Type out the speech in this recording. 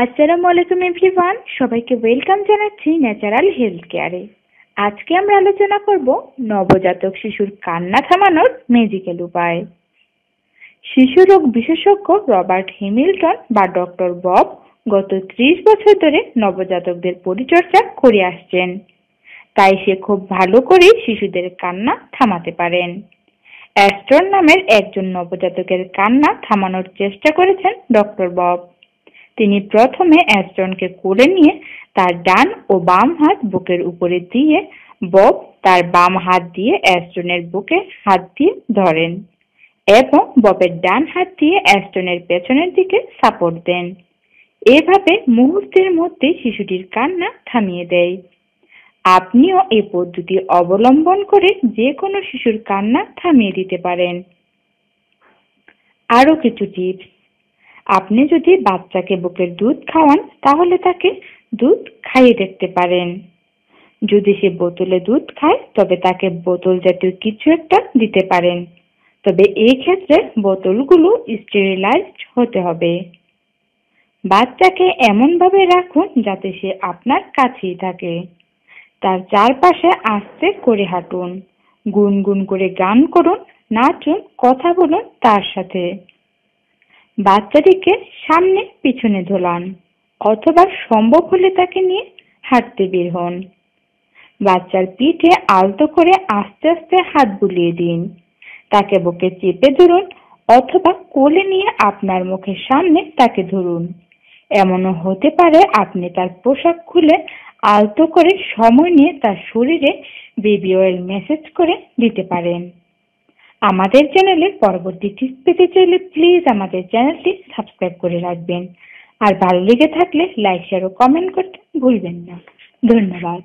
আসসালামু আলাইকুম এভরিওয়ান সবাইকে ওয়েলকাম জানাচ্ছি ন্যাচারাল হেলথ কেয়ারে আজকে আমরা আলোচনা করব নবজাতক শিশুর কান্না থামানোর মেজিক্যাল উপায় শিশু রোগ বিশেষজ্ঞ রবার্ট হ্যামিল্টন বা ডক্টর বব গত ত্রিশ বছর ধরে নবজাতকদের পরিচর্যা করে আসছেন তাই সে খুব ভালো করে শিশুদের কান্না থামাতে পারেন অ্যাস্ট্রন নামের একজন নবজাতকের কান্না থামানোর চেষ্টা করেছেন ডক্টর বব তিনি প্রথমে অ্যাস্টনকে কোলে নিয়ে তার ডান ও বাম হাত বুকের উপরে দিয়ে বব তার বাম হাত দিয়ে অ্যাস্টনের বুকে হাত দিয়ে ধরেন এবং ববের ডান হাত দিয়ে অ্যাস্টনের পেছনের দিকে সাপোর্ট দেন এভাবে মুহূর্তের মধ্যে শিশুটির কান্না থামিয়ে দেয় আপনিও এই পদ্ধতি অবলম্বন করে যে কোনো শিশুর কান্না থামিয়ে দিতে পারেন আরও কিছু টিপস আপনি যদি বাচ্চাকে বুকের দুধ খাওয়ান তাহলে তাকে দুধ খাইয়ে দেখতে পারেন যদি সে বোতলে দুধ খায় তবে তাকে বোতল জাতীয় কিছু একটা দিতে পারেন তবে এই ক্ষেত্রে বোতলগুলো স্টেরিলাইজড হতে হবে বাচ্চাকে এমনভাবে রাখুন যাতে সে আপনার কাছেই থাকে তার চারপাশে আস্তে করে হাঁটুন গুনগুন করে গান করুন নাচুন কথা বলুন তার সাথে বাচ্চাটিকে সামনে পিছনে ধোলান অথবা সম্ভব হলে তাকে নিয়ে হাঁটতে বের হন বাচ্চার পিঠে আলতো করে আস্তে আস্তে হাত বুলিয়ে দিন তাকে বুকে চেপে ধরুন অথবা কোলে নিয়ে আপনার মুখের সামনে তাকে ধরুন এমনও হতে পারে আপনি তার পোশাক খুলে আলতো করে সময় নিয়ে তার শরীরে বেবি অয়েল মেসেজ করে দিতে পারেন আমাদের চ্যানেলের পরবর্তী টিপস পেতে চাইলে প্লিজ আমাদের চ্যানেলটি সাবস্ক্রাইব করে রাখবেন আর ভালো লেগে থাকলে লাইক শেয়ার ও কমেন্ট করতে ভুলবেন না ধন্যবাদ